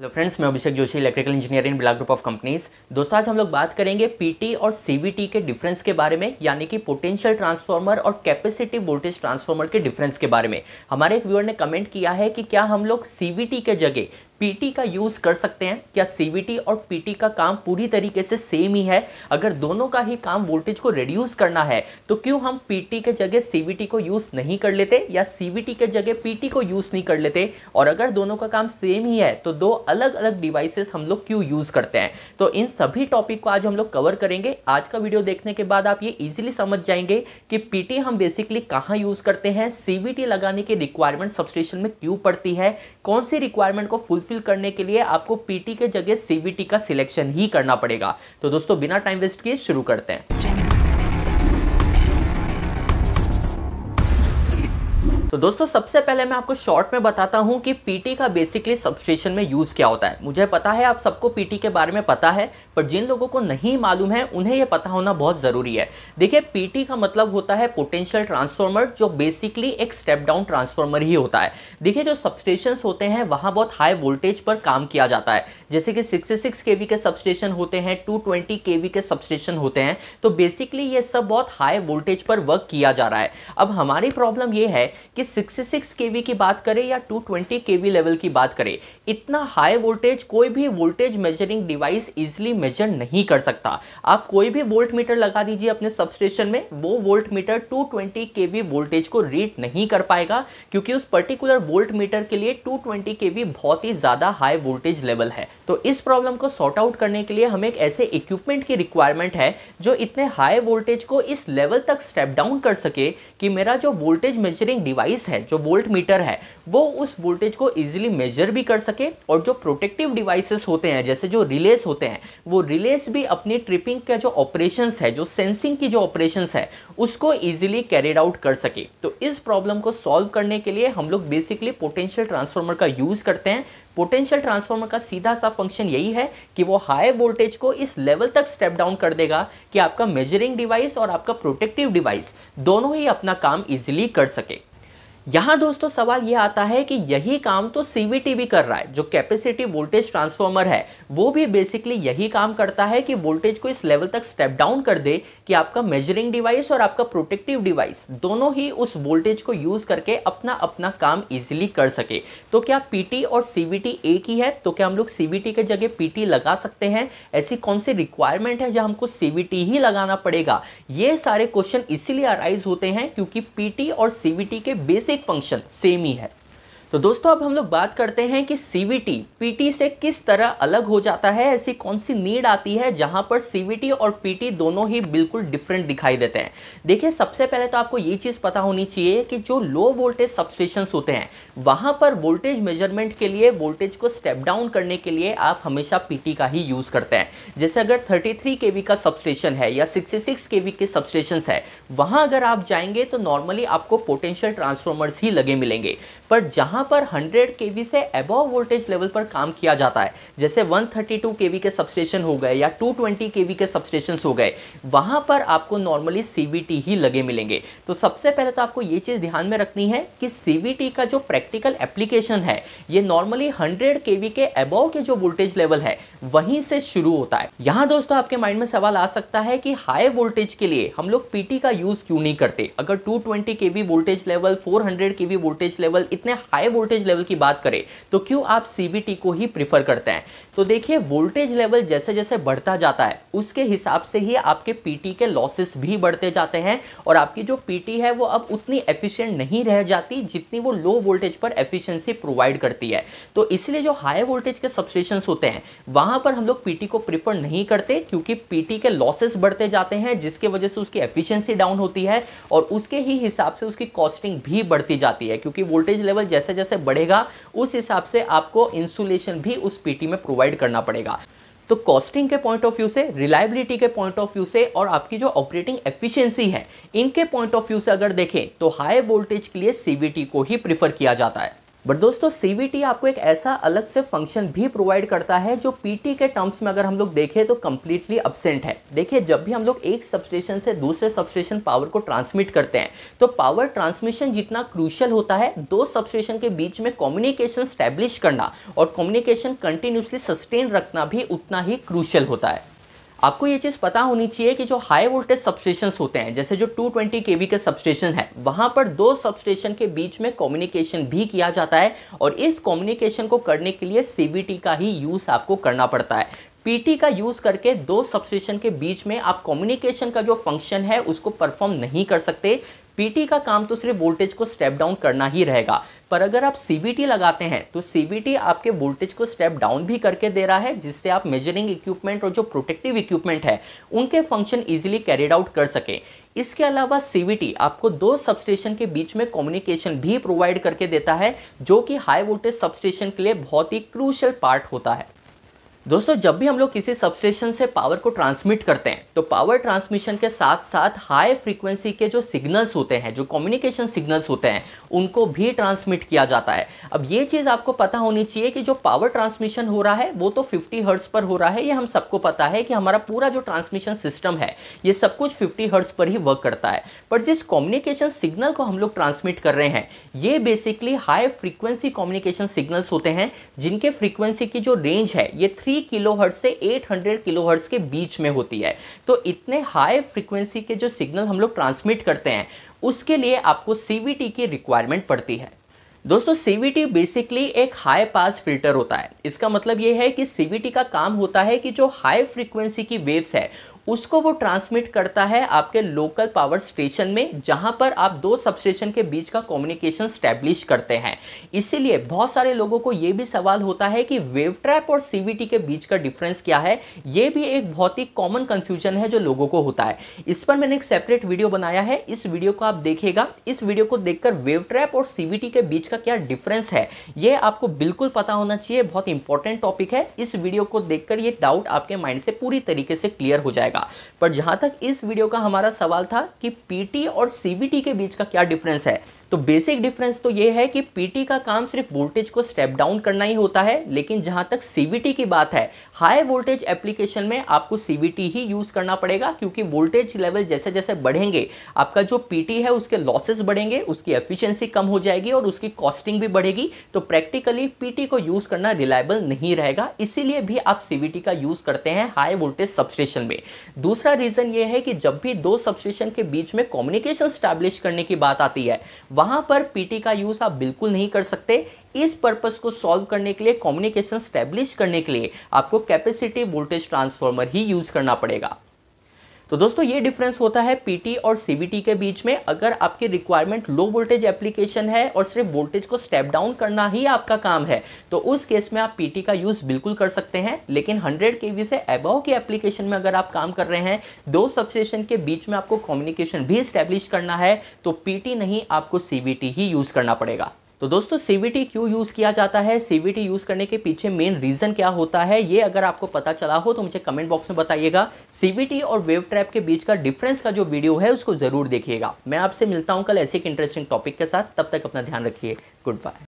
hello friends मैं Abhishek Joshi electrical engineering block group of companies दोस्तों आज हम लोग बात करेंगे पीटी और सीबीटी के डिफरेंस के बारे में यानी कि पोटेंशियल ट्रांसफार्मर और कैपेसिटिव वोल्टेज ट्रांसफार्मर के डिफरेंस के बारे में हमारे एक व्यूअर ने कमेंट किया है कि क्या हम लोग सीवीटी के जगह पीटी का यूज़ कर सकते हैं क्या सीवीटी और पीटी का काम पूरी तरीके से सेम ही है अगर दोनों का ही काम वोल्टेज को रिड्यूस करना है तो क्यों हम पीटी के जगह सीवीटी को यूज़ नहीं कर लेते या सीवीटी के जगह पीटी को यूज़ नहीं कर लेते और अगर दोनों का काम सेम ही है तो दो अलग अलग डिवाइसेस हम लोग क्यों यूज़ करते हैं तो इन सभी टॉपिक को आज हम लोग कवर करेंगे आज का वीडियो देखने के बाद आप ये ईजिली समझ जाएंगे कि पीटी हम बेसिकली कहाँ यूज़ करते हैं सीवीटी लगाने की रिक्वायरमेंट सबस्टेशन में क्यों पड़ती है कौन सी रिक्वायरमेंट को फुल फुलफिल करने के लिए आपको पीटी के जगह सीबीटी का सिलेक्शन ही करना पड़ेगा तो दोस्तों बिना टाइम वेस्ट किए शुरू करते हैं तो दोस्तों सबसे पहले मैं आपको शॉर्ट में बताता हूँ कि पीटी का बेसिकली सबस्टेशन में यूज़ क्या होता है मुझे पता है आप सबको पीटी के बारे में पता है पर जिन लोगों को नहीं मालूम है उन्हें यह पता होना बहुत ज़रूरी है देखिए पीटी का मतलब होता है पोटेंशियल ट्रांसफॉर्मर जो बेसिकली एक स्टेप डाउन ट्रांसफॉर्मर ही होता है देखिए जो सबस्टेशन होते हैं वहाँ बहुत हाई वोल्टेज पर काम किया जाता है जैसे कि सिक्सटी सिक्स के वी के सबस्टेशन होते हैं टू ट्वेंटी के वी के सबस्टेशन होते हैं तो बेसिकली ये सब बहुत हाई वोल्टेज पर वर्क किया जा रहा है अब हमारी प्रॉब्लम यह है कि 66 केवी की बात करें या 220 केवी लेवल की बात करें इतना हाई वोल्टेज कोई भी voltage measuring device easily measure नहीं कर सकता आप कोई भी वोल्ट मीटर लगा दीजिए अपने सबस्टेशन में वो volt meter two twenty voltage को रीड नहीं कर पाएगा क्योंकि उस पर्टिकुलर वोल्ट मीटर के लिए टू ट्वेंटी बहुत ही ज़्यादा हाई वोल्टेज लेवल है तो इस प्रॉब्लम को सॉर्ट आउट करने के लिए हमें एक ऐसे इक्विपमेंट की रिक्वायरमेंट है जो इतने हाई वोल्टेज को इस लेवल तक स्टेप डाउन कर सके कि मेरा जो वोल्टेज मेजरिंग डिवाइस डिवाइस है जो वोल्ट मीटर है वो उस वोल्टेज को इजीली मेजर भी कर सके और जो प्रोटेक्टिव डिवाइसेस होते हैं जैसे जो रिलेस होते हैं वो रिलेस भी अपनी ट्रिपिंग का जो ऑपरेशंस है जो सेंसिंग की जो ऑपरेशंस है उसको ईजिली कैरिड आउट कर सके तो इस प्रॉब्लम को सॉल्व करने के लिए हम लोग बेसिकली पोटेंशियल ट्रांसफॉर्मर का यूज़ करते हैं पोटेंशियल ट्रांसफॉर्मर का सीधा सा फंक्शन यही है कि वो हाई वोल्टेज को इस लेवल तक स्टेप डाउन कर देगा कि आपका मेजरिंग डिवाइस और आपका प्रोटेक्टिव डिवाइस दोनों ही अपना काम इजीली कर सके यहां दोस्तों सवाल यह आता है कि यही काम तो सीवीटी भी कर रहा है जो कैपेसिटी वोल्टेज ट्रांसफॉर्मर है वो भी बेसिकली यही काम करता है कि वोल्टेज को इस लेवल तक स्टेप डाउन कर दे कि आपका मेजरिंग डिवाइस और आपका प्रोटेक्टिव डिवाइस दोनों ही उस वोल्टेज को यूज़ करके अपना अपना काम इजिली कर सके तो क्या पीटी और सीवीटी एक ही है तो क्या हम लोग सीवीटी के जगह पीटी लगा सकते हैं ऐसी कौन सी रिक्वायरमेंट है जहां हमको सीवीटी ही लगाना पड़ेगा ये सारे क्वेश्चन इसीलिए अराइज होते हैं क्योंकि पीटी और सीवीटी के बेसिक प्रत्येक फंक्शन सेम ही है तो दोस्तों अब हम लोग बात करते हैं कि सीवीटी PT से किस तरह अलग हो जाता है ऐसी कौन सी नीड आती है जहां पर सीवीटी और PT दोनों ही बिल्कुल डिफरेंट दिखाई देते हैं देखिए सबसे पहले तो आपको ये चीज़ पता होनी चाहिए कि जो लो वोल्टेज सबस्टेशंस होते हैं वहां पर वोल्टेज मेजरमेंट के लिए वोल्टेज को स्टेप डाउन करने के लिए आप हमेशा पीटी का ही यूज़ करते हैं जैसे अगर थर्टी थ्री का सबस्टेशन है या सिक्सटी सिक्स के सबस्टेशन है वहाँ अगर आप जाएंगे तो नॉर्मली आपको पोटेंशियल ट्रांसफॉर्मर्स ही लगे मिलेंगे पर जहाँ जहां पर 100 के से एबव वोल्टेज लेवल पर काम किया जाता है जैसे 132 थर्टी केवी के सबस्टेशन हो गए या 220 केवी के सबस्टेशन हो गए वहां पर आपको नॉर्मली सीवीटी ही लगे मिलेंगे तो सबसे पहले तो आपको ये चीज़ ध्यान में रखनी है कि सीवीटी का जो प्रैक्टिकल एप्लीकेशन है ये नॉर्मली हंड्रेड के के एबव के जो वोल्टेज लेवल है वहीं से शुरू होता है यहाँ दोस्तों आपके माइंड में सवाल आ सकता है कि हाई वोल्टेज के लिए हम लोग पीटी का यूज़ क्यों नहीं करते अगर 220 KV voltage level 400 KV voltage level इतने हाई हाई वोल्टेज लेवल की बात करें तो क्यों आप सी को ही प्रीफर करते हैं तो देखिए वोल्टेज लेवल जैसे जैसे बढ़ता जाता है उसके हिसाब से ही आपके पीटी के लॉसेस भी बढ़ते जाते हैं और आपकी जो पीटी है वो अब उतनी एफिशिएंट नहीं रह जाती जितनी वो लो वोल्टेज पर एफिशिएंसी प्रोवाइड करती है तो इसलिए जो हाई वोल्टेज के सबस्टेशन होते हैं वहाँ पर हम लोग पी को प्रीफर नहीं करते क्योंकि पी के लॉसेस बढ़ते जाते हैं जिसके वजह से उसकी एफिशियंसी डाउन होती है और उसके ही हिसाब से उसकी कॉस्टिंग भी बढ़ती जाती है क्योंकि वोल्टेज लेवल जैसे जैसे बढ़ेगा उस हिसाब से आपको इंसुलेशन भी उस पीटी में प्रोवाइड करना पड़ेगा तो कॉस्टिंग के पॉइंट ऑफ व्यू से रिलायबिलिटी के पॉइंट ऑफ व्यू से और आपकी जो ऑपरेटिंग एफिशिएंसी है इनके पॉइंट ऑफ व्यू से अगर देखें तो हाई वोल्टेज के लिए सीवीटी को ही प्रिफर किया जाता है बट दोस्तों सी आपको एक ऐसा अलग से फंक्शन भी प्रोवाइड करता है जो पीटी के टर्म्स में अगर हम लोग देखें तो कम्प्लीटली अब्सेंट है देखिए जब भी हम लोग एक सबस्टेशन से दूसरे सबस्टेशन पावर को ट्रांसमिट करते हैं तो पावर ट्रांसमिशन जितना क्रूशल होता है दो सबस्टेशन के बीच में कॉम्युनिकेशन स्टैब्लिश करना और कम्युनिकेशन कंटिन्यूसली सस्टेन रखना भी उतना ही क्रूशल होता है आपको ये चीज़ पता होनी चाहिए कि जो हाई वोल्टेज सबस्टेशन होते हैं जैसे जो 220 ट्वेंटी के के सबस्टेशन है वहाँ पर दो सबस्टेशन के बीच में कम्युनिकेशन भी किया जाता है और इस कम्युनिकेशन को करने के लिए सी का ही यूज़ आपको करना पड़ता है टी का यूज़ करके दो सबस्टेशन के बीच में आप कम्युनिकेशन का जो फंक्शन है उसको परफॉर्म नहीं कर सकते पीटी का काम तो सिर्फ वोल्टेज को स्टेप डाउन करना ही रहेगा पर अगर आप सीबीटी लगाते हैं तो सीबीटी आपके वोल्टेज को स्टेप डाउन भी करके दे रहा है जिससे आप मेजरिंग इक्विपमेंट और जो प्रोटेक्टिव इक्विपमेंट है उनके फंक्शन इजीली कैरिड आउट कर सकें इसके अलावा सीवीटी आपको दो सबस्टेशन के बीच में कम्युनिकेशन भी प्रोवाइड करके देता है जो कि हाई वोल्टेज सबस्टेशन के लिए बहुत ही क्रूशल पार्ट होता है दोस्तों जब भी हम लोग किसी सबस्टेशन से पावर को ट्रांसमिट करते हैं तो पावर ट्रांसमिशन के साथ साथ हाई फ्रीक्वेंसी के जो सिग्नल्स होते हैं जो कम्युनिकेशन सिग्नल्स होते हैं उनको भी ट्रांसमिट किया जाता है अब ये चीज़ आपको पता होनी चाहिए कि जो पावर ट्रांसमिशन हो रहा है वो तो 50 हर्ट्स पर हो रहा है ये हम सबको पता है कि हमारा पूरा जो ट्रांसमिशन सिस्टम है ये सब कुछ फिफ्टी हर्ट्स पर ही वर्क करता है पर जिस कम्युनिकेशन सिग्नल को हम लोग ट्रांसमिट कर रहे हैं ये basically high frequency communication signals होते हैं जिनके फ्रीक्वेंसी की जो रेंज है ये थ्री 3 किलोहर्ट्ज से 800 किलोहर्ट्ज के बीच में होती है तो इतने हाई फ्रिक्वेंसी के जो सिग्नल हम लोग ट्रांसमिट करते हैं उसके लिए आपको सी की रिक्वायरमेंट पड़ती है दोस्तों सी बेसिकली एक हाई पास फिल्टर होता है इसका मतलब ये है कि सी का काम होता है कि जो हाई फ्रिक्वेंसी की वेव्स है उसको वो ट्रांसमिट करता है आपके लोकल पावर स्टेशन में जहाँ पर आप दो सब स्टेशन के बीच का कम्युनिकेशन स्टैब्लिश करते हैं इसीलिए बहुत सारे लोगों को ये भी सवाल होता है कि वेव ट्रैप और सीवीटी के बीच का डिफरेंस क्या है ये भी एक बहुत ही कॉमन कन्फ्यूजन है जो लोगों को होता है इस पर मैंने एक सेपरेट वीडियो बनाया है इस वीडियो को आप देखेगा इस वीडियो को देखकर वेव ट्रैप और सीवीटी के बीच का क्या डिफरेंस है ये आपको बिल्कुल पता होना चाहिए बहुत इंपॉर्टेंट टॉपिक है इस वीडियो को देखकर ये डाउट आपके माइंड से पूरी तरीके से क्लियर हो जाएगा जाएगा पर जहां तक इस वीडियो का हमारा सवाल था कि पीटी और सीबीटी के बीच का क्या डिफरेंस है तो बेसिक डिफरेंस तो ये है कि पीटी का काम सिर्फ वोल्टेज को स्टेप डाउन करना ही होता है लेकिन जहां तक सीवीटी की बात है हाई वोल्टेज एप्लीकेशन में आपको सीवीटी ही यूज़ करना पड़ेगा क्योंकि वोल्टेज लेवल जैसे जैसे बढ़ेंगे आपका जो पीटी है उसके लॉसेस बढ़ेंगे उसकी एफिशिएंसी कम हो जाएगी और उसकी कॉस्टिंग भी बढ़ेगी तो प्रैक्टिकली पीटी को यूज़ करना रिलायबल नहीं रहेगा इसीलिए भी आप सीवीटी का यूज़ करते हैं हाई वोल्टेज सबस्टेशन में दूसरा रीज़न ये है कि जब भी दो सबस्टेशन के बीच में कम्युनिकेशन स्टैब्लिश करने की बात आती है वहां पर पीटी का यूज आप बिल्कुल नहीं कर सकते इस पर्पस को सॉल्व करने के लिए कम्युनिकेशन स्टैब्लिश करने के लिए आपको कैपेसिटी वोल्टेज ट्रांसफॉर्मर ही यूज करना पड़ेगा तो दोस्तों ये डिफरेंस होता है पीटी और सीबीटी के बीच में अगर आपकी रिक्वायरमेंट लो वोल्टेज एप्लीकेशन है और सिर्फ वोल्टेज को स्टेप डाउन करना ही आपका काम है तो उस केस में आप पीटी का यूज़ बिल्कुल कर सकते हैं लेकिन हंड्रेड के से एबव की एप्लीकेशन में अगर आप काम कर रहे हैं दो सबस्टेशन के बीच में आपको कम्युनिकेशन भी इस्टेब्लिश करना है तो पीटी नहीं आपको सीबीटी ही यूज़ करना पड़ेगा तो दोस्तों सी क्यों यूज़ किया जाता है सी यूज़ करने के पीछे मेन रीज़न क्या होता है ये अगर आपको पता चला हो तो मुझे कमेंट बॉक्स में बताइएगा सी और वेव ट्रैप के बीच का डिफरेंस का जो वीडियो है उसको ज़रूर देखिएगा मैं आपसे मिलता हूँ कल ऐसे एक इंटरेस्टिंग टॉपिक के साथ तब तक अपना ध्यान रखिए गुड बाय